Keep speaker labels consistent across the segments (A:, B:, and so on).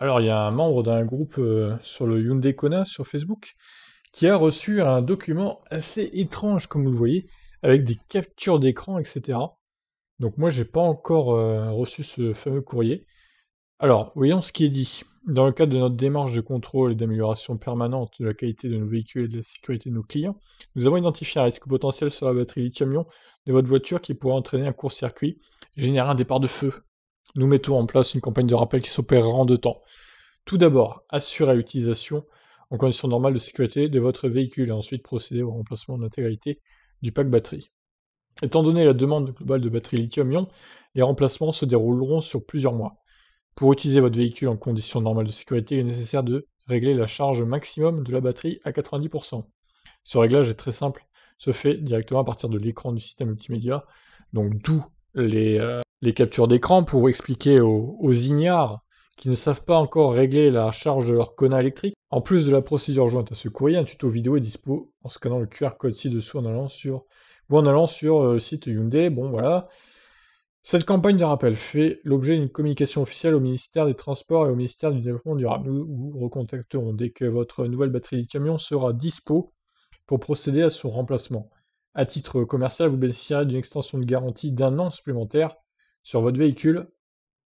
A: Alors, il y a un membre d'un groupe euh, sur le Hyundai Kona sur Facebook qui a reçu un document assez étrange, comme vous le voyez, avec des captures d'écran, etc. Donc, moi, j'ai pas encore euh, reçu ce fameux courrier. Alors, voyons ce qui est dit. Dans le cadre de notre démarche de contrôle et d'amélioration permanente de la qualité de nos véhicules et de la sécurité de nos clients, nous avons identifié un risque potentiel sur la batterie lithium-ion de votre voiture qui pourrait entraîner un court-circuit et générer un départ de feu nous mettons en place une campagne de rappel qui s'opérera en deux temps. Tout d'abord, assurer l'utilisation en conditions normales de sécurité de votre véhicule et ensuite procéder au remplacement de l'intégralité du pack batterie. Étant donné la demande globale de batterie lithium-ion, les remplacements se dérouleront sur plusieurs mois. Pour utiliser votre véhicule en conditions normales de sécurité, il est nécessaire de régler la charge maximum de la batterie à 90%. Ce réglage est très simple, se fait directement à partir de l'écran du système multimédia, donc d'où les, euh, les captures d'écran pour expliquer aux, ignares qui ne savent pas encore régler la charge de leur kona électrique. En plus de la procédure jointe à ce courrier, un tuto vidéo est dispo en scannant le QR code ci-dessous en sur ou en allant sur euh, le site Hyundai. Bon voilà. Cette campagne de rappel fait l'objet d'une communication officielle au ministère des Transports et au ministère du Développement durable. Nous vous recontacterons dès que votre nouvelle batterie de camion sera dispo pour procéder à son remplacement. À titre commercial, vous bénéficierez d'une extension de garantie d'un an supplémentaire sur votre véhicule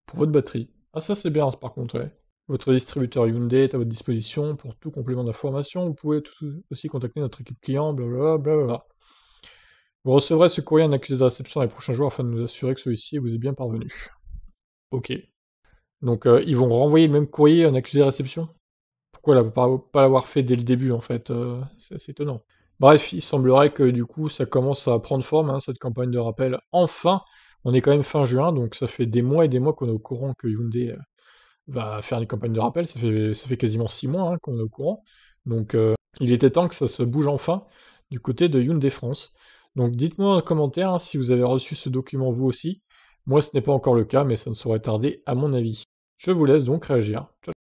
A: pour votre batterie. Ah ça c'est bien par contre, Votre distributeur Hyundai est à votre disposition pour tout complément d'information. Vous pouvez aussi contacter notre équipe client, blablabla. Vous recevrez ce courrier en accusé de réception les prochains jours afin de nous assurer que celui-ci vous est bien parvenu. Ok. Donc euh, ils vont renvoyer le même courrier en accusé de réception Pourquoi là, pas l'avoir fait dès le début en fait euh, C'est assez étonnant. Bref, il semblerait que du coup ça commence à prendre forme, hein, cette campagne de rappel, enfin, on est quand même fin juin, donc ça fait des mois et des mois qu'on est au courant que Hyundai euh, va faire une campagne de rappel. Ça fait, quasiment six mois hein, qu'on est au courant. Donc euh, il était temps que ça se bouge enfin du côté de Hyundai France. Donc dites-moi en commentaire hein, si vous avez reçu ce document vous aussi. Moi ce n'est pas encore le cas, mais ça ne saurait tarder à mon avis. Je vous laisse donc réagir. Ciao.